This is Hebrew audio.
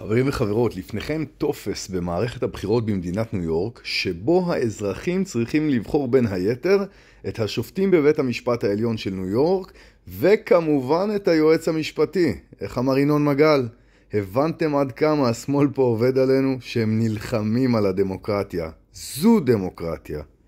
חברים וחברות, לפניכם טופס במערכת הבחירות במדינת ניו יורק, שבו האזרחים צריכים לבחור בין היתר את השופטים בבית המשפט העליון של ניו יורק, וכמובן את היועץ המשפטי. איך אמר ינון מגל? הבנתם עד כמה השמאל פה עובד עלינו שהם נלחמים על הדמוקרטיה. זו דמוקרטיה.